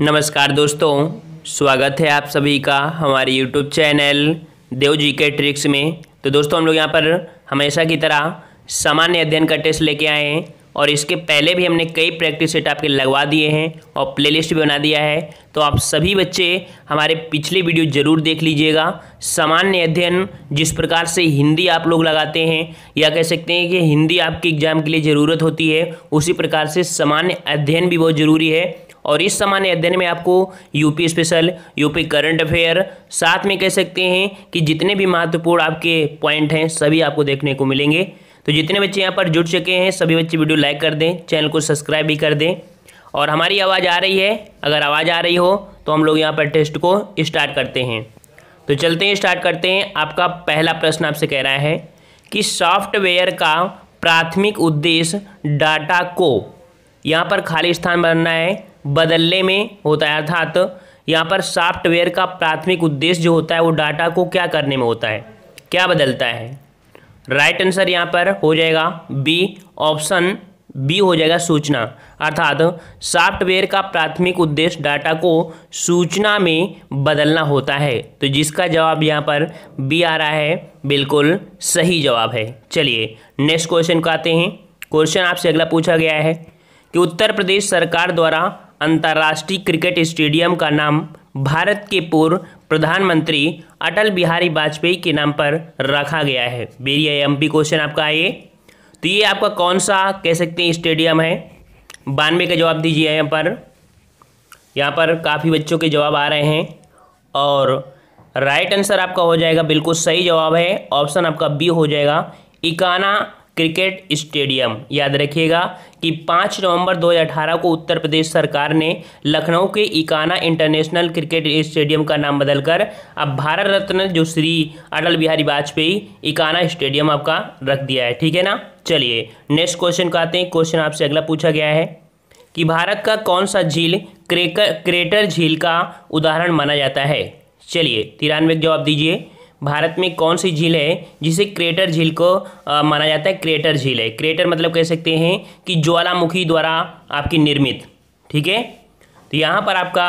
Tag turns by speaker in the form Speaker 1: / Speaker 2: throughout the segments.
Speaker 1: नमस्कार दोस्तों स्वागत है आप सभी का हमारे यूट्यूब चैनल देव जी के ट्रिक्स में तो दोस्तों हम लोग यहाँ पर हमेशा की तरह सामान्य अध्ययन का टेस्ट लेके आए हैं और इसके पहले भी हमने कई प्रैक्टिस सेट आपके लगवा दिए हैं और प्लेलिस्ट भी बना दिया है तो आप सभी बच्चे हमारे पिछले वीडियो जरूर देख लीजिएगा सामान्य अध्ययन जिस प्रकार से हिंदी आप लोग लगाते हैं या कह सकते हैं कि हिंदी आपके एग्जाम के लिए ज़रूरत होती है उसी प्रकार से सामान्य अध्ययन भी बहुत ज़रूरी है और इस सामान्य अध्ययन में आपको UP special UP current affair साथ में कह सकते हैं कि जितने भी महत्वपूर्ण आपके पॉइंट हैं सभी आपको देखने को मिलेंगे तो जितने बच्चे यहाँ पर जुड़ चुके हैं सभी बच्चे वीडियो लाइक कर दें चैनल को सब्सक्राइब भी कर दें और हमारी आवाज़ आ रही है अगर आवाज़ आ रही हो तो हम लोग यहाँ पर टेस्ट को स्टार्ट करते हैं तो चलते हैं स्टार्ट करते हैं आपका पहला प्रश्न आपसे कह रहा है कि सॉफ्टवेयर का प्राथमिक उद्देश्य डाटा को यहाँ पर खाली स्थान बनना है बदलने में होता है अर्थात यहाँ पर सॉफ्टवेयर का प्राथमिक उद्देश्य जो होता है वो डाटा को क्या करने में होता है क्या बदलता है राइट आंसर यहाँ पर हो जाएगा बी ऑप्शन बी हो जाएगा सूचना अर्थात सॉफ्टवेयर का प्राथमिक उद्देश्य डाटा को सूचना में बदलना होता है तो जिसका जवाब यहाँ पर बी आ रहा है बिल्कुल सही जवाब है चलिए नेक्स्ट क्वेश्चन को आते हैं क्वेश्चन आपसे अगला पूछा गया है कि उत्तर प्रदेश सरकार द्वारा अंतर्राष्ट्रीय क्रिकेट स्टेडियम का नाम भारत के पूर्व प्रधानमंत्री अटल बिहारी वाजपेयी के नाम पर रखा गया है बेरिया एमपी क्वेश्चन आपका आइए तो ये आपका कौन सा कह सकते हैं स्टेडियम है बानवे का जवाब दीजिए यहाँ पर यहाँ पर काफ़ी बच्चों के जवाब आ रहे हैं और राइट आंसर आपका हो जाएगा बिल्कुल सही जवाब है ऑप्शन आपका बी हो जाएगा इकाना क्रिकेट स्टेडियम याद रखिएगा कि 5 नवंबर 2018 को उत्तर प्रदेश सरकार ने लखनऊ के इकाना इंटरनेशनल क्रिकेट स्टेडियम का नाम बदलकर अब भारत रत्न जो श्री अटल बिहारी वाजपेयी इकाना स्टेडियम आपका रख दिया है ठीक है ना चलिए नेक्स्ट क्वेश्चन को आते हैं क्वेश्चन आपसे अगला पूछा गया है कि भारत का कौन सा झील क्रेकर क्रेटर झील का उदाहरण माना जाता है चलिए तिरानवे जवाब दीजिए भारत में कौन सी झील है जिसे क्रेटर झील को आ, माना जाता है क्रेटर झील है क्रेटर मतलब कह सकते हैं कि ज्वालामुखी द्वारा आपकी निर्मित ठीक है तो यहाँ पर आपका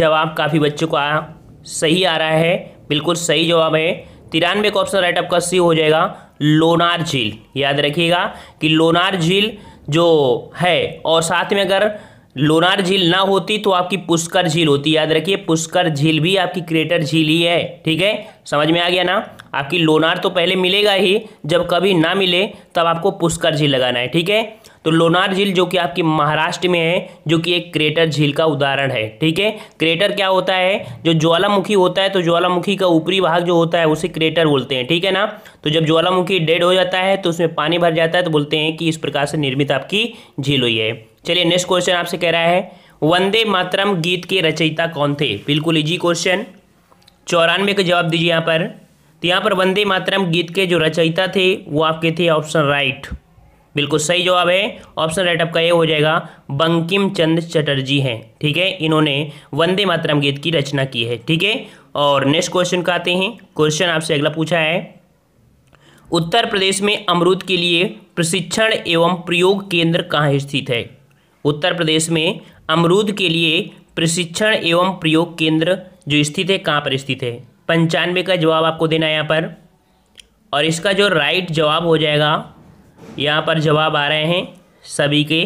Speaker 1: जवाब काफ़ी बच्चों का सही आ रहा है बिल्कुल सही जवाब है तिरानवे का ऑप्शन राइट आपका सी हो जाएगा लोनार झील याद रखिएगा कि लोनार झील जो है और साथ में अगर लोनार झील ना होती तो आपकी पुष्कर झील होती याद रखिए पुष्कर झील भी आपकी क्रेटर झील ही है ठीक है समझ में आ गया ना आपकी लोनार तो पहले मिलेगा ही जब कभी ना मिले तब आपको पुष्कर झील लगाना है ठीक है तो लोनार झील जो कि आपकी महाराष्ट्र में है जो कि एक क्रेटर झील का उदाहरण है ठीक है क्रेटर क्या होता है जो ज्वालामुखी होता है तो ज्वालामुखी का ऊपरी भाग जो होता है उसे क्रेटर बोलते हैं ठीक है ना तो जब ज्वालामुखी डेड हो जाता है तो उसमें पानी भर जाता है तो बोलते हैं कि इस प्रकार से निर्मित आपकी झील हुई है चलिए नेक्स्ट क्वेश्चन आपसे कह रहा है वंदे मातरम गीत के रचयिता कौन थे बिल्कुल इजी क्वेश्चन चौरानवे का जवाब दीजिए यहाँ पर तो यहाँ पर वंदे मातरम गीत के जो रचयिता थे वो आपके थे ऑप्शन राइट बिल्कुल सही जवाब है ऑप्शन राइट आपका ये हो जाएगा बंकिम चंद चटर्जी हैं ठीक है इन्होंने वंदे मातरम गीत की रचना की है ठीक है और नेक्स्ट क्वेश्चन का आते हैं क्वेश्चन आपसे अगला पूछा है उत्तर प्रदेश में अमरूद के लिए प्रशिक्षण एवं प्रयोग केंद्र कहाँ स्थित है उत्तर प्रदेश में अमरूद के लिए प्रशिक्षण एवं प्रयोग केंद्र जो स्थित है कहाँ पर स्थित है पंचानवे का जवाब आपको देना है यहाँ पर और इसका जो राइट जवाब हो जाएगा यहाँ पर जवाब आ रहे हैं सभी के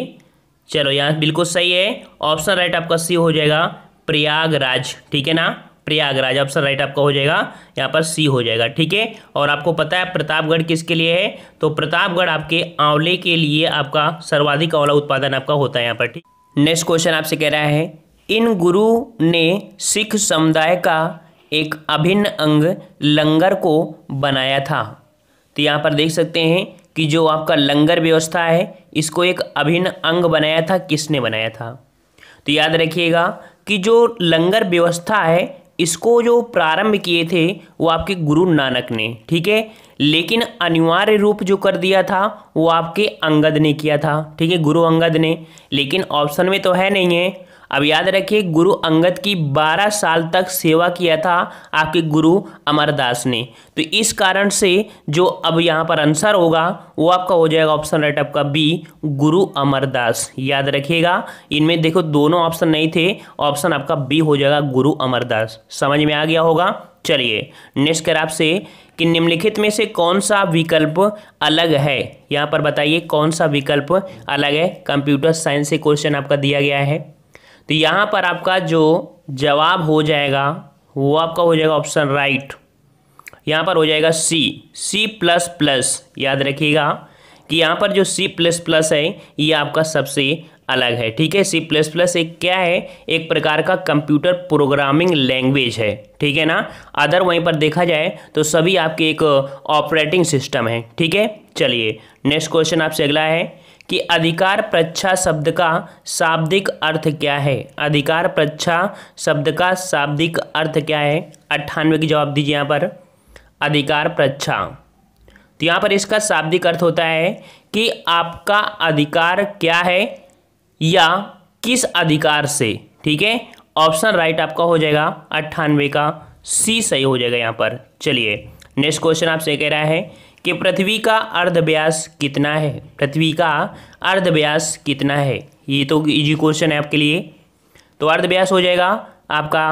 Speaker 1: चलो यहाँ बिल्कुल सही है ऑप्शन राइट आपका सी हो जाएगा प्रयागराज ठीक है ना प्रयागराज ऑप्शन राइट आपका हो जाएगा यहाँ पर सी हो जाएगा ठीक है और आपको पता है प्रतापगढ़ किसके लिए है तो प्रतापगढ़ आपके आंवले के लिए आपका सर्वाधिक आंवला उत्पादन आपका होता है यहाँ पर ठीक नेक्स्ट क्वेश्चन आपसे कह रहा है इन गुरु ने सिख समुदाय का एक अभिन्न अंग लंगर को बनाया था तो यहाँ पर देख सकते हैं कि जो आपका लंगर व्यवस्था है इसको एक अभिन्न अंग बनाया था किसने बनाया था तो याद रखिएगा कि जो लंगर व्यवस्था है इसको जो प्रारंभ किए थे वो आपके गुरु नानक ने ठीक है लेकिन अनिवार्य रूप जो कर दिया था वो आपके अंगद ने किया था ठीक है गुरु अंगद ने लेकिन ऑप्शन में तो है नहीं है अब याद रखिए गुरु अंगद की 12 साल तक सेवा किया था आपके गुरु अमरदास ने तो इस कारण से जो अब यहाँ पर आंसर होगा वो आपका हो जाएगा ऑप्शन राइट आपका बी गुरु अमरदास याद रखिएगा इनमें देखो दोनों ऑप्शन नहीं थे ऑप्शन आपका बी हो जाएगा गुरु अमरदास समझ में आ गया होगा चलिए नेक्स्ट कर आपसे कि निम्नलिखित में से कौन सा विकल्प अलग है यहाँ पर बताइए कौन सा विकल्प अलग है कंप्यूटर साइंस से क्वेश्चन आपका दिया गया है तो यहाँ पर आपका जो जवाब हो जाएगा वो आपका हो जाएगा ऑप्शन राइट यहाँ पर हो जाएगा सी सी प्लस प्लस याद रखिएगा कि यहाँ पर जो सी प्लस प्लस है ये आपका सबसे अलग है ठीक है सी प्लस प्लस एक क्या है एक प्रकार का कंप्यूटर प्रोग्रामिंग लैंग्वेज है ठीक है ना अदर वहीं पर देखा जाए तो सभी आपके एक ऑपरेटिंग सिस्टम है ठीक है चलिए नेक्स्ट क्वेश्चन आपसे अगला है कि अधिकार प्रच्छा शब्द का शाब्दिक अर्थ क्या है अधिकार प्रच्छा शब्द का शाब्दिक अर्थ क्या है अट्ठानवे की जवाब दीजिए यहाँ पर अधिकार प्रच्छा तो यहाँ पर इसका शाब्दिक अर्थ होता है कि आपका अधिकार क्या है या किस अधिकार से ठीक है ऑप्शन राइट आपका हो जाएगा अट्ठानवे का सी सही हो जाएगा यहाँ पर चलिए नेक्स्ट क्वेश्चन आपसे कह रहा है कि पृथ्वी का अर्ध व्यास कितना है पृथ्वी का अर्ध व्यास कितना है ये तो इजी क्वेश्चन है आपके लिए तो अर्ध व्यास हो जाएगा आपका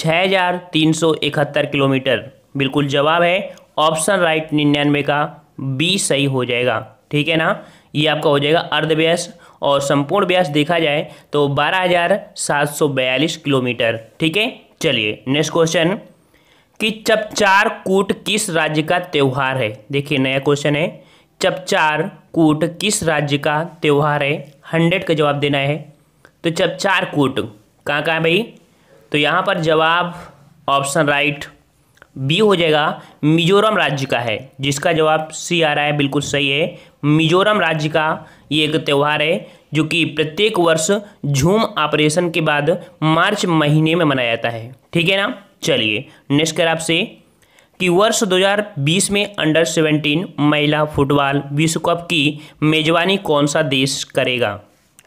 Speaker 1: छः हजार तीन सौ इकहत्तर किलोमीटर बिल्कुल जवाब है ऑप्शन राइट निन्यानवे का बी सही हो जाएगा ठीक है ना ये आपका हो जाएगा अर्ध व्यास और संपूर्ण व्यास देखा जाए तो बारह हजार सात सौ बयालीस किलोमीटर ठीक है चलिए नेक्स्ट क्वेश्चन कि चपचार कूट किस राज्य का त्यौहार है देखिए नया क्वेश्चन है चपचार कूट किस राज्य का त्यौहार है हंड्रेड का जवाब देना है तो चपचार कूट कहाँ कहाँ भाई तो यहाँ पर जवाब ऑप्शन राइट बी हो जाएगा मिजोरम राज्य का है जिसका जवाब सी आ रहा है बिल्कुल सही है मिजोरम राज्य का ये एक त्यौहार है जो कि प्रत्येक वर्ष झूम ऑपरेशन के बाद मार्च महीने में मनाया जाता है ठीक है ना चलिए नेक्स्ट कर आपसे कि वर्ष 2020 में अंडर 17 महिला फुटबॉल विश्व कप की मेजबानी कौन सा देश करेगा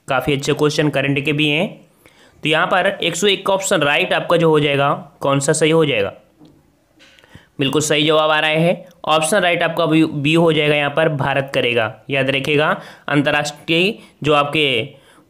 Speaker 1: काफ़ी अच्छे क्वेश्चन करंट के भी हैं तो यहाँ पर एक सौ एक का ऑप्शन राइट आपका जो हो जाएगा कौन सा सही हो जाएगा बिल्कुल सही जवाब आ रहा है ऑप्शन राइट आपका बी हो जाएगा यहाँ पर भारत करेगा याद रखेगा अंतर्राष्ट्रीय जो आपके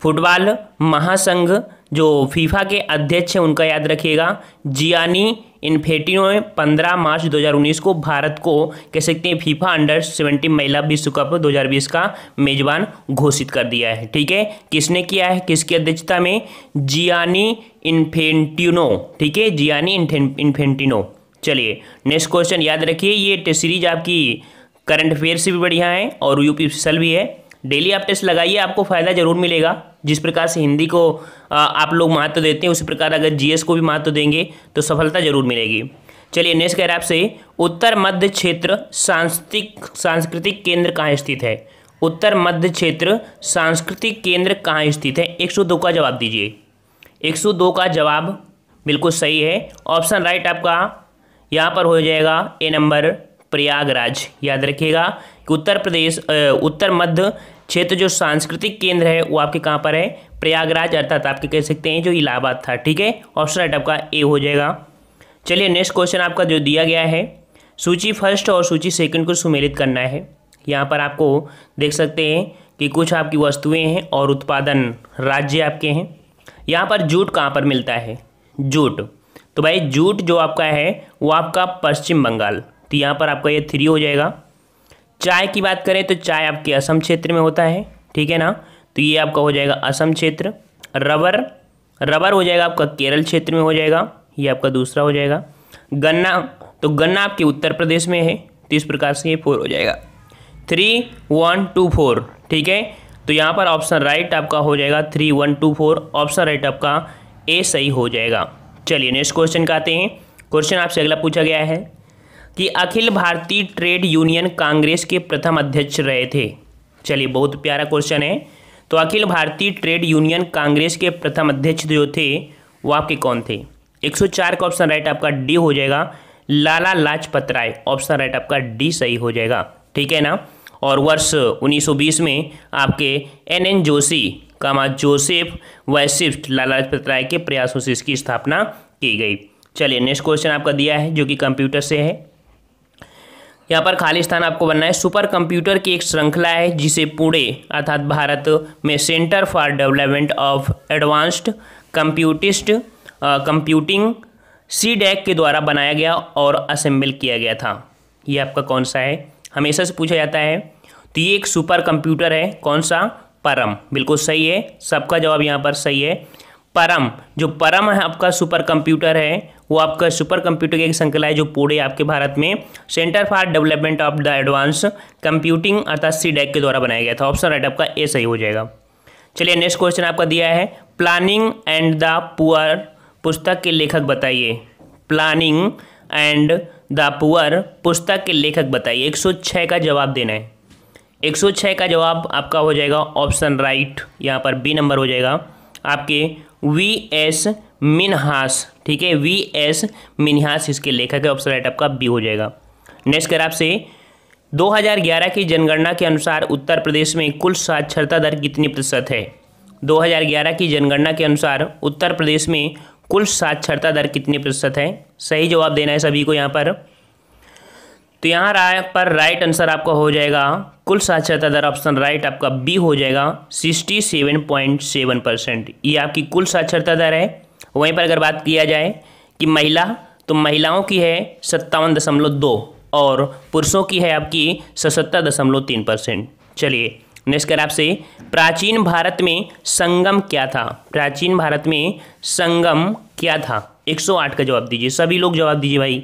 Speaker 1: फुटबॉल महासंघ जो फीफा के अध्यक्ष हैं उनका याद रखिएगा जियानी इन्फेटिनो ने 15 मार्च 2019 को भारत को कह सकते हैं फीफा अंडर 70 महिला विश्व कप 2020 का मेजबान घोषित कर दिया है ठीक है किसने किया है किसकी अध्यक्षता में जियानी इन्फेंटिनो ठीक है जियानी इन्फेंटिनो चलिए नेक्स्ट क्वेश्चन याद रखिए ये टेस्ट सीरीज आपकी करंट अफेयर से भी बढ़िया है और यूपी भी है डेली आप टेस्ट लगाइए आपको फ़ायदा ज़रूर मिलेगा जिस प्रकार से हिंदी को आप लोग महत्व देते हैं उसी प्रकार अगर जीएस को भी महत्व देंगे तो सफलता जरूर मिलेगी चलिए नेक्स्ट कह रहा आपसे उत्तर मध्य क्षेत्र सांस्कृतिक सांस्कृतिक केंद्र कहाँ स्थित है उत्तर मध्य क्षेत्र सांस्कृतिक केंद्र कहाँ स्थित है एक का जवाब दीजिए एक का जवाब बिल्कुल सही है ऑप्शन राइट आपका यहाँ पर हो जाएगा ए नंबर प्रयागराज याद रखिएगा कि उत्तर प्रदेश उत्तर मध्य क्षेत्र जो सांस्कृतिक केंद्र है वो आपके कहाँ पर है प्रयागराज अर्थात आपके कह सकते हैं जो इलाहाबाद था ठीक है ऑप्शन राइट आपका ए हो जाएगा चलिए नेक्स्ट क्वेश्चन आपका जो दिया गया है सूची फर्स्ट और सूची सेकंड को सुमेलित करना है यहाँ पर आपको देख सकते हैं कि कुछ आपकी वस्तुएं हैं और उत्पादन राज्य आपके हैं यहाँ पर जूट कहाँ पर मिलता है जूट तो भाई जूट जो आपका है वो आपका पश्चिम बंगाल तो यहाँ पर आपका ये थ्री हो जाएगा चाय की बात करें तो चाय आपके असम क्षेत्र में होता है ठीक है ना तो ये आपका हो जाएगा असम क्षेत्र रबर रबर हो जाएगा आपका केरल क्षेत्र में हो जाएगा ये आपका दूसरा हो जाएगा गन्ना तो गन्ना आपके उत्तर प्रदेश में है तो इस प्रकार से ये फोर हो जाएगा थ्री वन टू फोर ठीक है तो यहाँ पर ऑप्शन राइट आपका हो जाएगा three one two four option right आपका ए सही हो जाएगा चलिए नेक्स्ट क्वेश्चन का आते हैं क्वेश्चन आपसे अगला पूछा गया है कि अखिल भारतीय ट्रेड यूनियन कांग्रेस के प्रथम अध्यक्ष रहे थे चलिए बहुत प्यारा क्वेश्चन है तो अखिल भारतीय ट्रेड यूनियन कांग्रेस के प्रथम अध्यक्ष जो थे वो आपके कौन थे 104 का ऑप्शन राइट आपका डी हो जाएगा लाला लाजपत राय ऑप्शन राइट आपका डी सही हो जाएगा ठीक है ना और वर्ष 1920 में आपके N N Joshi comma Joseph वैसिफ्ट लाला लाजपत राय के प्रयासों से इसकी स्थापना की गई चलिए नेक्स्ट क्वेश्चन आपका दिया है जो कि कंप्यूटर से है यहाँ पर खाली स्थान आपको बनना है सुपर कंप्यूटर की एक श्रृंखला है जिसे पुणे अर्थात भारत में centre for development of advanced कंप्यूटिस्ट कंप्यूटिंग सी डैक के द्वारा बनाया गया और असेंबल किया गया था ये आपका कौन सा है हमेशा से पूछा जाता है तो ये एक सुपर कंप्यूटर है कौन सा परम बिल्कुल सही है सबका जवाब यहाँ पर सही है परम जो परम है आपका सुपर कंप्यूटर है वो आपका सुपर कंप्यूटर की एक श्रृंखला है जो पूरे आपके भारत में centre for development of the advance computing अर्थात सी e के द्वारा बनाया गया था ऑप्शन राइट आपका ए सही हो जाएगा चलिए नेक्स्ट क्वेश्चन आपका दिया है प्लानिंग एंड द पुअर पुस्तक के लेखक बताइए प्लानिंग एंड द पुअर पुस्तक के लेखक बताइए एक का जवाब देना है एक का जवाब आपका हो जाएगा ऑप्शन राइट यहाँ पर बी नंबर हो जाएगा आपके वी एस मिनहास ठीक है वी एस मिनहास इसके लेखक है ऑप्शन राइट आपका बी हो जाएगा नेक्स्ट कर आपसे 2011 की जनगणना के अनुसार उत्तर प्रदेश में कुल साक्षरता दर कितनी प्रतिशत है 2011 की जनगणना के अनुसार उत्तर प्रदेश में कुल साक्षरता दर कितनी प्रतिशत है सही जवाब देना है सभी को यहाँ पर तो यहाँ पर राइट आंसर आपका हो जाएगा कुल साक्षरता दर ऑप्शन राइट आपका बी हो जाएगा sixty seven point seven percent ये आपकी कुल साक्षरता दर है वहीं पर अगर बात किया जाए कि महिला तो महिलाओं की है सत्तावन दशमलव दो और पुरुषों की है आपकी सतहत्तर दशमलव तीन परसेंट चलिए नेक्स्ट कर आपसे प्राचीन भारत में संगम क्या था प्राचीन भारत में संगम क्या था एक का जवाब दीजिए सभी लोग जवाब दीजिए भाई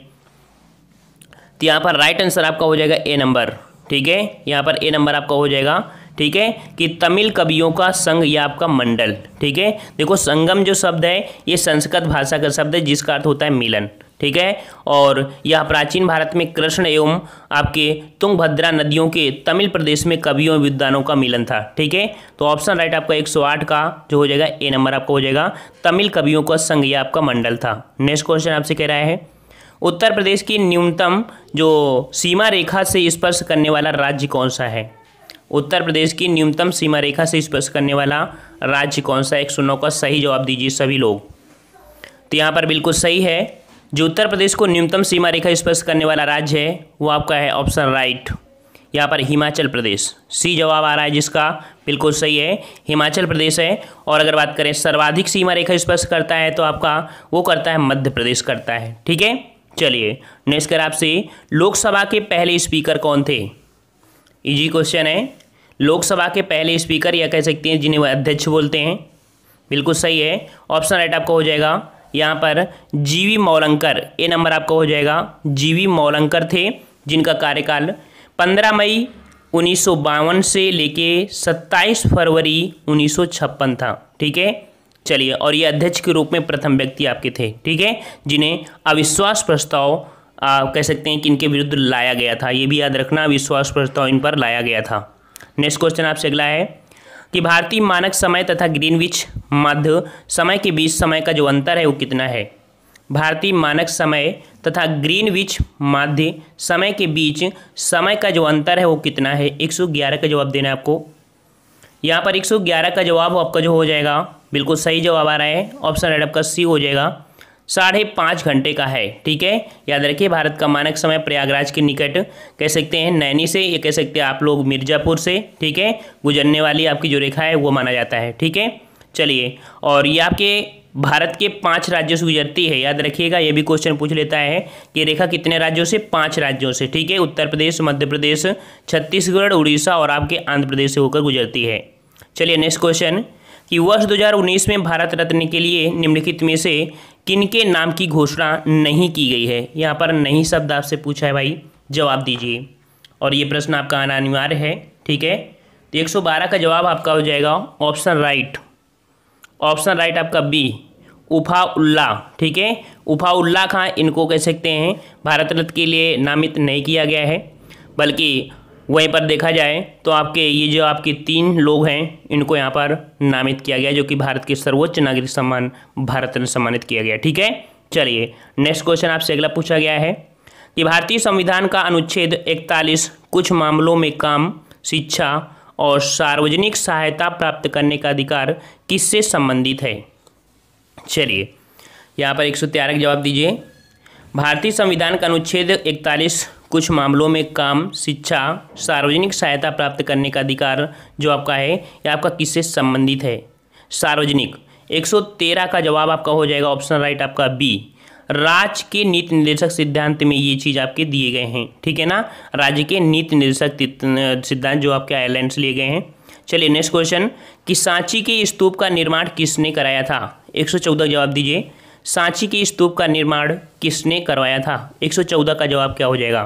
Speaker 1: तो यहाँ पर राइट आंसर आपका हो जाएगा ए नंबर ठीक है यहाँ पर ए नंबर आपका हो जाएगा ठीक है कि तमिल कवियों का संघ या आपका मंडल ठीक है देखो संगम जो शब्द है ये संस्कृत भाषा का शब्द है जिसका अर्थ होता है मिलन ठीक है और यह प्राचीन भारत में कृष्ण एवं आपके तुंगभद्रा नदियों के तमिल प्रदेश में कवियों विद्वानों का मिलन था ठीक है तो ऑप्शन राइट आपका 108 का जो हो जाएगा ए नंबर आपका हो जाएगा तमिल कवियों का संघ या आपका मंडल था नेक्स्ट क्वेश्चन आपसे कह रहा है उत्तर प्रदेश की न्यूनतम जो सीमा रेखा से स्पर्श करने वाला राज्य कौन सा है उत्तर प्रदेश की न्यूनतम सीमा रेखा से स्पर्श करने वाला राज्य कौन सा एक सौ का सही जवाब दीजिए सभी लोग तो यहाँ पर बिल्कुल सही है जो उत्तर प्रदेश को न्यूनतम सीमा रेखा स्पर्श करने वाला राज्य है वो आपका है ऑप्शन राइट यहाँ पर हिमाचल प्रदेश सी जवाब आ रहा है जिसका बिल्कुल सही है हिमाचल प्रदेश है और अगर बात करें सर्वाधिक सीमा रेखा स्पर्श करता है तो आपका वो करता है मध्य प्रदेश करता है ठीक है चलिए नेक्स्ट कर आपसे लोकसभा के पहले स्पीकर कौन थे इजी क्वेश्चन है लोकसभा के पहले स्पीकर या कह सकते हैं जिन्हें वह अध्यक्ष बोलते हैं बिल्कुल सही है ऑप्शन राइट आपका हो जाएगा यहाँ पर जीवी मौलंकर ए नंबर आपका हो जाएगा जीवी मौलंकर थे जिनका कार्यकाल 15 मई उन्नीस से लेके 27 फरवरी उन्नीस था ठीक है चलिए और ये अध्यक्ष के रूप में प्रथम व्यक्ति आपके थे ठीक है जिन्हें अविश्वास प्रस्ताव आप कह सकते हैं कि इनके विरुद्ध लाया गया था ये भी याद रखना अविश्वास प्रस्ताव इन पर लाया गया था नेक्स्ट क्वेश्चन आपसे अगला है कि भारतीय मानक समय तथा ग्रीनविच मध्य समय के बीच समय का जो अंतर है वो कितना है भारतीय मानक समय तथा ग्रीनविच माध्य समय के बीच समय का जो अंतर है वो कितना है 111 का जवाब देना है आपको यहाँ पर 111 का जवाब आपका जो हो जाएगा बिल्कुल सही जवाब आ रहा है ऑप्शन राइट आपका सी हो जाएगा साढ़े पाँच घंटे का है ठीक है याद रखिए भारत का मानक समय प्रयागराज के निकट कह सकते हैं नैनी से ये कह सकते हैं आप लोग मिर्ज़ापुर से ठीक है गुजरने वाली आपकी जो रेखा है वो माना जाता है ठीक है चलिए और ये आपके भारत के पांच राज्यों से गुजरती है याद रखिएगा ये भी क्वेश्चन पूछ लेता है कि रेखा कितने राज्यों से पांच राज्यों से ठीक है उत्तर प्रदेश मध्य प्रदेश छत्तीसगढ़ उड़ीसा और आपके आंध्र प्रदेश से होकर गुजरती है चलिए नेक्स्ट क्वेश्चन कि वर्ष 2019 में भारत रत्न के लिए निम्नलिखित में से किन के नाम की घोषणा नहीं की गई है यहाँ पर नहीं शब्द आपसे पूछा है भाई जवाब दीजिए और ये प्रश्न आपका आना अनिवार्य है ठीक है तो 112 का जवाब आपका हो जाएगा ऑप्शन राइट ऑप्शन राइट आपका बी उफा उल्ला ठीक है उफा उल्ला खां इनको कह सकते हैं भारत रत्न के लिए नामित नहीं किया गया है बल्कि वहीं पर देखा जाए तो आपके ये जो आपके तीन लोग हैं इनको यहाँ पर नामित किया गया जो कि भारत के सर्वोच्च नागरिक सम्मान भारत ने सम्मानित किया गया ठीक है चलिए नेक्स्ट क्वेश्चन आपसे अगला पूछा गया है कि भारतीय संविधान का अनुच्छेद इकतालीस कुछ मामलों में काम शिक्षा और सार्वजनिक सहायता प्राप्त करने का अधिकार किससे संबंधित है चलिए यहाँ पर एक सौ जवाब दीजिए भारतीय संविधान का अनुच्छेद इकतालीस कुछ मामलों में काम शिक्षा सार्वजनिक सहायता प्राप्त करने का अधिकार जो आपका है या आपका किससे संबंधित है सार्वजनिक 113 का जवाब आपका हो जाएगा ऑप्शन राइट आपका बी राज्य के नीति निर्देशक सिद्धांत में ये चीज़ आपके दिए गए हैं ठीक है ना राज्य के नीति निर्देशक सिद्धांत जो आपके आयरलैंड लिए गए हैं चलिए नेक्स्ट क्वेश्चन कि सांची के स्तूप का निर्माण किसने कराया था एक जवाब दीजिए सांची के स्तूप का निर्माण किसने करवाया था 114 का जवाब क्या हो जाएगा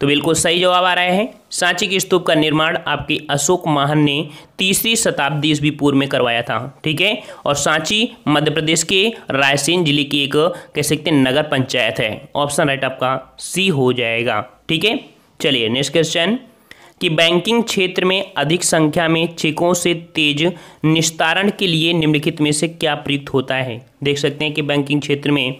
Speaker 1: तो बिल्कुल सही जवाब आ रहा है सांची के स्तूप का निर्माण आपके अशोक महान ने तीसरी शताब्दी ईस्वी पूर्व में करवाया था ठीक है और सांची मध्य प्रदेश के रायसेन जिले की एक कह सकते हैं नगर पंचायत है ऑप्शन राइट आपका सी हो जाएगा ठीक है चलिए नेक्स्ट क्वेश्चन कि बैंकिंग क्षेत्र में अधिक संख्या में चेकों से तेज निस्तारण के लिए निम्नलिखित में से क्या प्रयुक्त होता है देख सकते हैं कि बैंकिंग क्षेत्र में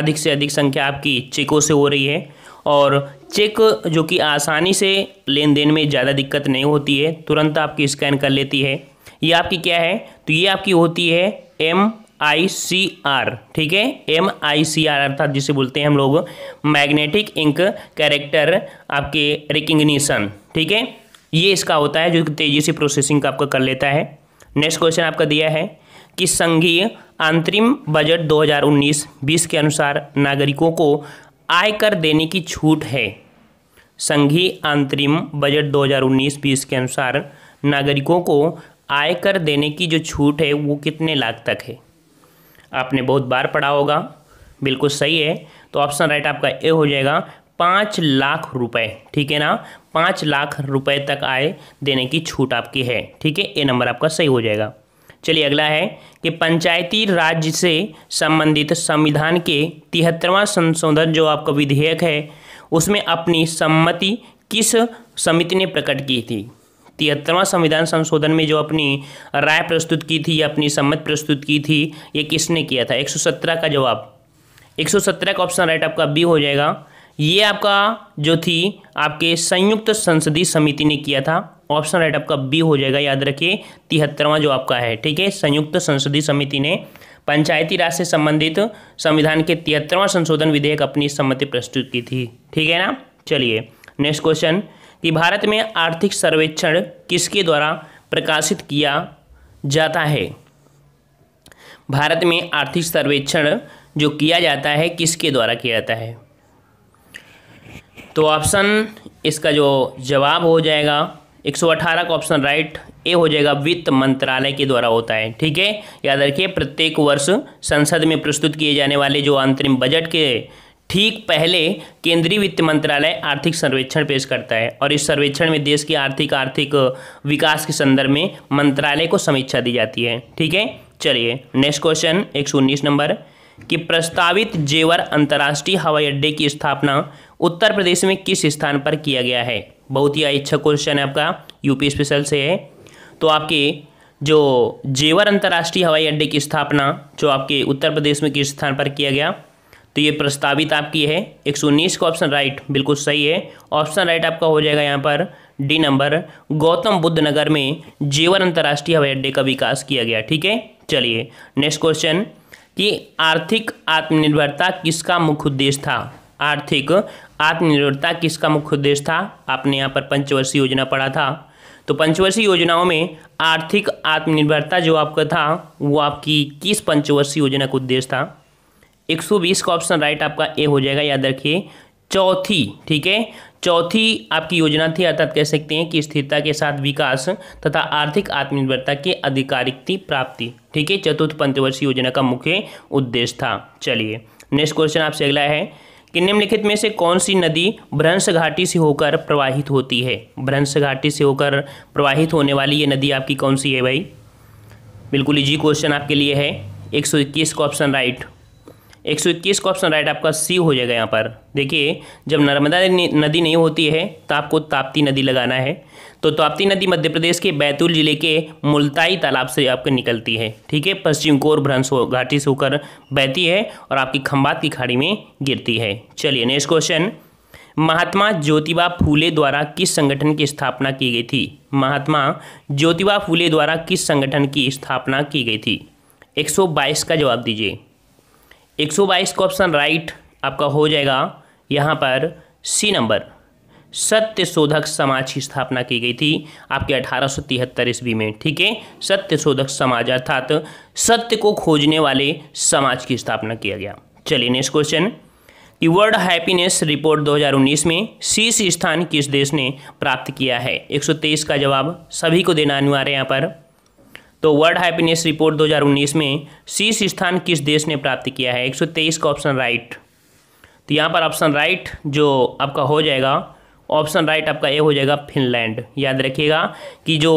Speaker 1: अधिक से अधिक संख्या आपकी चेकों से हो रही है और चेक जो कि आसानी से लेन देन में ज़्यादा दिक्कत नहीं होती है तुरंत आपकी स्कैन कर लेती है ये आपकी क्या है तो ये आपकी होती है एम आई सी आर ठीक है एम आई सी आर अर्थात जिसे बोलते हैं हम लोग मैग्नेटिक इंक कैरेक्टर आपके रिकग्निशन ठीक है ये इसका होता है जो तेज़ी से प्रोसेसिंग का आपका कर लेता है नेक्स्ट क्वेश्चन आपका दिया है कि संघीय अंतरिम बजट 2019-20 के अनुसार नागरिकों को आयकर देने की छूट है संघीय अंतरिम बजट 2019-20 के अनुसार नागरिकों को आयकर देने की जो छूट है वो कितने लाख तक है आपने बहुत बार पढ़ा होगा बिल्कुल सही है तो ऑप्शन राइट आपका ए हो जाएगा पाँच लाख रुपए ठीक है ना पाँच लाख रुपए तक आय देने की छूट आपकी है ठीक है ए नंबर आपका सही हो जाएगा चलिए अगला है कि पंचायती राज से संबंधित संविधान के तिहत्तरवां संशोधन जो आपका विधेयक है उसमें अपनी सम्मति किस समिति ने प्रकट की थी तिहत्तरवां संविधान संशोधन में जो अपनी राय प्रस्तुत की थी या अपनी सम्मति प्रस्तुत की थी ये किसने किया था 117 का जवाब 117 का ऑप्शन राइट आपका बी हो जाएगा ये आपका जो थी आपके संयुक्त संसदीय समिति ने किया था ऑप्शन राइट आपका बी हो जाएगा याद रखिए तिहत्तरवां जो आपका है ठीक है संयुक्त संसदीय समिति ने पंचायती राज से संबंधित संविधान के तिहत्तरवां संशोधन विधेयक अपनी सम्मति प्रस्तुत की थी ठीक है ना चलिए नेक्स्ट क्वेश्चन कि भारत में आर्थिक सर्वेक्षण किसके द्वारा प्रकाशित किया जाता है भारत में आर्थिक सर्वेक्षण जो किया जाता है किसके द्वारा किया जाता है तो ऑप्शन इसका जो जवाब हो जाएगा 118 का ऑप्शन राइट ए हो जाएगा वित्त मंत्रालय के द्वारा होता है ठीक है याद रखिए प्रत्येक वर्ष संसद में प्रस्तुत किए जाने वाले जो अंतरिम बजट के ठीक पहले केंद्रीय वित्त मंत्रालय आर्थिक सर्वेक्षण पेश करता है और इस सर्वेक्षण में देश की आर्थिक आर्थिक विकास के संदर्भ में मंत्रालय को समीक्षा दी जाती है ठीक है चलिए नेक्स्ट क्वेश्चन एक नंबर कि प्रस्तावित जेवर अंतर्राष्ट्रीय हवाई अड्डे की स्थापना उत्तर प्रदेश में किस स्थान पर किया गया है बहुत ही अच्छा क्वेश्चन है आपका यूपी स्पेशल से है तो आपके जो जेवर अंतर्राष्ट्रीय हवाई अड्डे की स्थापना जो आपके उत्तर प्रदेश में किस स्थान पर किया गया तो ये प्रस्तावित आपकी है उन्नीस का ऑप्शन राइट बिल्कुल सही है ऑप्शन राइट आपका हो जाएगा यहाँ पर डी नंबर गौतम बुद्ध नगर में जेवर अंतर्राष्ट्रीय हवाई अड्डे का विकास किया गया ठीक है चलिए नेक्स्ट क्वेश्चन कि आर्थिक आत्मनिर्भरता किसका मुख्य उद्देश्य था आर्थिक आत्मनिर्भरता किसका मुख्य उद्देश्य था आपने यहाँ पर पंचवर्षीय योजना पढ़ा था तो पंचवर्षीय योजनाओं में आर्थिक आत्मनिर्भरता जो आपका था वो आपकी किस पंचवर्षीय योजना का उद्देश्य था 120 का ऑप्शन राइट आपका ए हो जाएगा याद रखिए चौथी ठीक है चौथी आपकी योजना थी अर्थात कह सकते हैं कि स्थिरता के साथ विकास तथा आर्थिक आत्मनिर्भरता के आधिकारिक प्राप्ति ठीक है चतुर्थ पंचवर्षीय योजना का मुख्य उद्देश्य था चलिए नेक्स्ट क्वेश्चन आपसे अगला है कि निम्नलिखित में से कौन सी नदी भ्रंश घाटी से होकर प्रवाहित होती है भ्रंश घाटी से होकर प्रवाहित होने वाली ये नदी आपकी कौन सी है भाई बिल्कुल इजी क्वेश्चन आपके लिए है एक सौ इक्कीस का ऑप्शन राइट एक सौ इक्कीस का ऑप्शन राइट आपका सी हो जाएगा यहाँ पर देखिए जब नर्मदा नदी नहीं होती है तो आपको ताप्ती नदी लगाना है तो ताप्ती नदी मध्य प्रदेश के बैतूल जिले के मुल्ताई तालाब से आपके निकलती है ठीक है पश्चिम कोर भ्रंश घाटी से होकर बहती है और आपकी खम्बात की खाड़ी में गिरती है चलिए नेक्स्ट क्वेश्चन महात्मा ज्योतिबा फूले द्वारा किस संगठन की स्थापना की गई थी महात्मा ज्योतिबा फूले द्वारा किस संगठन की स्थापना की गई थी 122 का जवाब दीजिए एक सौ बाईस का ऑप्शन राइट आपका हो जाएगा यहाँ पर सी नंबर सत्य शोधक समाज की स्थापना की गई थी आपके अठारह सौ तिहत्तर ईस्वी में ठीक है सत्य शोधक समाज अर्थात सत्य को खोजने वाले समाज की स्थापना किया गया चलिए नेक्स्ट क्वेश्चन कि वर्ल्ड हैप्पीनेस रिपोर्ट 2019 में शीर्ष स्थान किस देश ने प्राप्त किया है 123 का जवाब सभी को देना अनिवार्य यहाँ पर तो वर्ल्ड हैप्पीनेस रिपोर्ट 2019 में शीर्ष स्थान किस देश ने प्राप्त किया है 123 का ऑप्शन राइट तो यहाँ पर ऑप्शन राइट जो आपका हो जाएगा ऑप्शन राइट आपका ए हो जाएगा फिनलैंड याद रखिएगा कि जो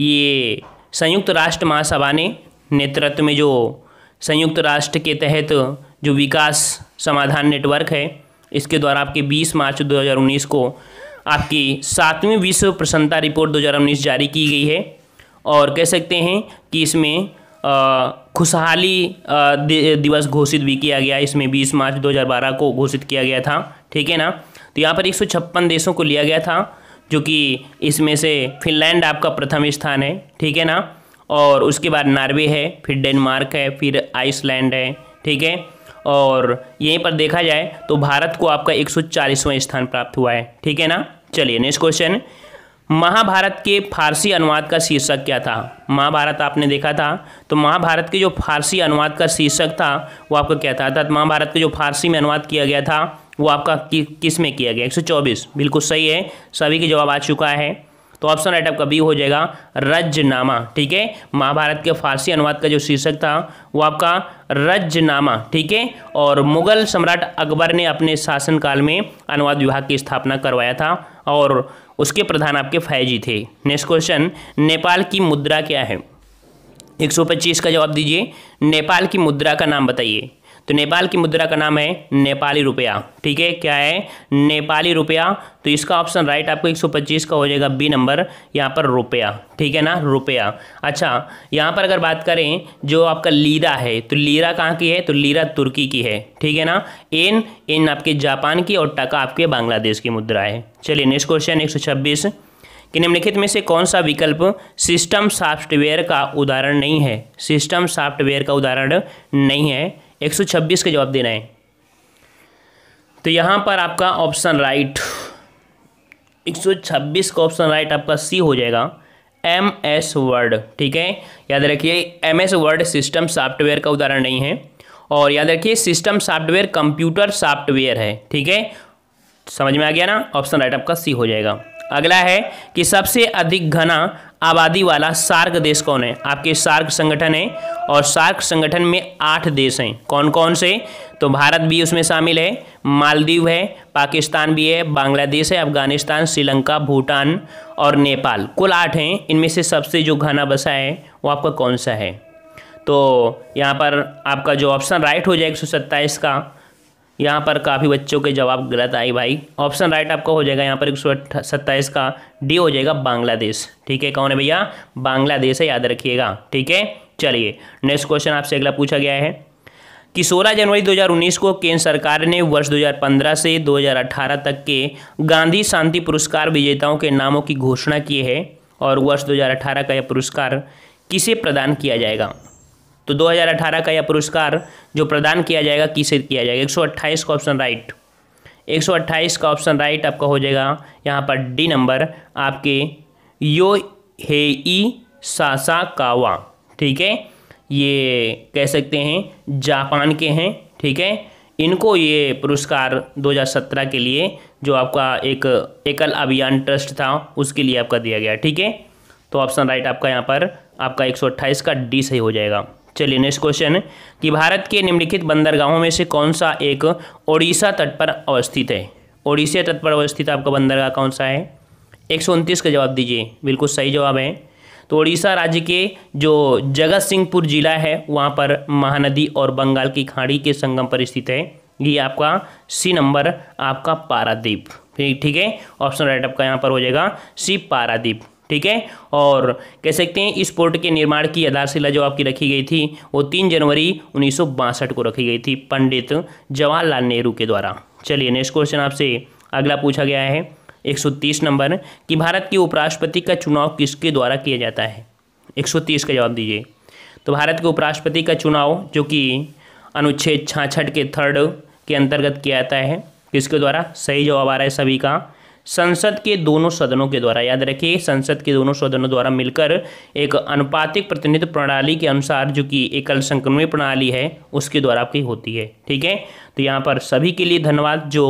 Speaker 1: ये संयुक्त राष्ट्र महासभा ने नेतृत्व में जो संयुक्त राष्ट्र के तहत जो विकास समाधान नेटवर्क है इसके द्वारा आपके 20 मार्च 2019 को आपकी सातवीं विश्व प्रसन्नता रिपोर्ट 2019 जारी की गई है और कह सकते हैं कि इसमें खुशहाली दिवस घोषित भी किया गया इसमें 20 मार्च 2012 को घोषित किया गया था ठीक है ना तो यहाँ पर एक देशों को लिया गया था जो कि इसमें से फिनलैंड आपका प्रथम स्थान है ठीक है ना और उसके बाद नार्वे है फिर डेनमार्क है फिर आइसलैंड है ठीक है और यहीं पर देखा जाए तो भारत को आपका एक स्थान प्राप्त हुआ है ठीक है ना चलिए नेक्स्ट क्वेश्चन महाभारत के फारसी अनुवाद का शीर्षक क्या था महाभारत आपने देखा था तो महाभारत के जो फारसी अनुवाद का शीर्षक था वो आपका क्या था अर्थात महाभारत के जो फारसी में अनुवाद किया गया था वो आपका कि, किस में किया गया 124 बिल्कुल सही है सभी के जवाब आ चुका है तो ऑप्शन राइट आपका बी हो जाएगा रजनामा ठीक है महाभारत के फारसी अनुवाद का जो शीर्षक था वो आपका रजनामा ठीक है और मुगल सम्राट अकबर ने अपने शासनकाल में अनुवाद विभाग की स्थापना करवाया था और उसके प्रधान आपके फायजी थे नेक्स्ट क्वेश्चन नेपाल की मुद्रा क्या है 125 का जवाब दीजिए नेपाल की मुद्रा का नाम बताइए तो नेपाल की मुद्रा का नाम है नेपाली रुपया ठीक है क्या है नेपाली रुपया तो इसका ऑप्शन राइट आपको 125 का हो जाएगा बी नंबर यहाँ पर रुपया ठीक है ना रुपया अच्छा यहाँ पर अगर बात करें जो आपका लीरा है तो लीरा कहाँ की है तो लीरा तुर्की की है ठीक है ना एन एन आपके जापान की और टका आपके बांग्लादेश की मुद्रा है चलिए नेक्स्ट क्वेश्चन एक कि निम्नलिखित में से कौन सा विकल्प सिस्टम सॉफ्टवेयर का उदाहरण नहीं है सिस्टम सॉफ्टवेयर का उदाहरण नहीं है 126 का जवाब देना है तो यहाँ पर आपका ऑप्शन राइट 126 का ऑप्शन राइट आपका सी हो जाएगा एम एस वर्ड ठीक है याद रखिए M S word system software का उदाहरण नहीं है और याद रखिए सिस्टम सॉफ्टवेयर कंप्यूटर सॉफ्टवेयर है ठीक है समझ में आ गया ना ऑप्शन राइट आपका सी हो जाएगा अगला है कि सबसे अधिक घना आबादी वाला सार्क देश कौन है आपके सार्क संगठन है और सार्क संगठन में आठ देश हैं कौन कौन से तो भारत भी उसमें शामिल है मालदीव है पाकिस्तान भी है बांग्लादेश है अफगानिस्तान श्रीलंका भूटान और नेपाल कुल आठ हैं इनमें से सबसे जो घना बसा है वो आपका कौन सा है तो यहाँ पर आपका जो ऑप्शन राइट हो जाए एक का यहाँ पर काफ़ी बच्चों के जवाब गलत आए भाई ऑप्शन राइट आपका हो जाएगा यहाँ पर एक सौ सत्ताईस का डी हो जाएगा बांग्लादेश ठीक है कौन है भैया बांग्लादेश है याद रखिएगा ठीक है चलिए नेक्स्ट क्वेश्चन आपसे अगला पूछा गया है कि 16 जनवरी 2019 को केंद्र सरकार ने वर्ष 2015 से 2018 तक के गांधी शांति पुरस्कार विजेताओं के नामों की घोषणा की है और वर्ष 2018 का यह पुरस्कार किसे प्रदान किया जाएगा तो 2018 का यह पुरस्कार जो प्रदान किया जाएगा किसे किया जाएगा 128 का ऑप्शन राइट 128 का ऑप्शन राइट आपका हो जाएगा यहाँ पर डी नंबर आपके यो हे ई सासा कावा ठीक है ये कह सकते हैं जापान के हैं ठीक है इनको ये पुरस्कार 2017 के लिए जो आपका एक एकल अभियान ट्रस्ट था उसके लिए आपका दिया गया ठीक है तो ऑप्शन राइट आपका यहाँ पर आपका 128 का डी सही हो जाएगा चलिए नेक्स्ट क्वेश्चन कि भारत के निम्नलिखित बंदरगाहों में से कौन सा एक ओडिशा तट पर अवस्थित है ओडिशा तट पर अवस्थित आपका बंदरगाह कौन सा है एक सौ उनतीस का जवाब दीजिए बिल्कुल सही जवाब है तो उड़ीसा राज्य के जो जगत सिंहपुर जिला है वहाँ पर महानदी और बंगाल की खाड़ी के संगम पर स्थित है ये आपका सी नंबर आपका पारादीप ठीक है ऑप्शन राइट आपका यहाँ पर हो जाएगा सी पारादीप ठीक है और कह सकते हैं इस पोर्ट के निर्माण की आधारशिला जो आपकी रखी गई थी वो तीन जनवरी उन्नीस को रखी गई थी पंडित जवाहरलाल नेहरू के द्वारा चलिए नेक्स्ट क्वेश्चन आपसे अगला पूछा गया है 130 नंबर कि भारत के उपराष्ट्रपति का चुनाव किसके द्वारा किया जाता है 130 का जवाब दीजिए तो भारत के उपराष्ट्रपति का चुनाव जो कि अनुच्छेद छाछठ के थर्ड के अंतर्गत किया जाता है किसके द्वारा सही जवाब आ रहा है सभी का संसद के दोनों सदनों के द्वारा याद रखिए संसद के दोनों सदनों द्वारा मिलकर एक अनुपातिक प्रतिनिधित्व प्रणाली के अनुसार जो कि एकल संक्रमण प्रणाली है उसके द्वारा आपकी होती है ठीक है तो यहाँ पर सभी के लिए धन्यवाद जो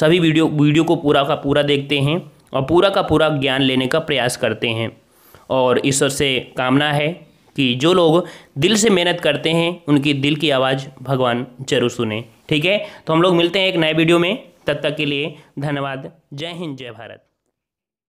Speaker 1: सभी वीडियो वीडियो को पूरा का पूरा देखते हैं और पूरा का पूरा ज्ञान लेने का प्रयास करते हैं और ईश्वर से कामना है कि जो लोग दिल से मेहनत करते हैं उनकी दिल की आवाज़ भगवान जरूर सुने ठीक है तो हम लोग मिलते हैं एक नए वीडियो में तब तक के लिए धन्यवाद जय हिंद जय भारत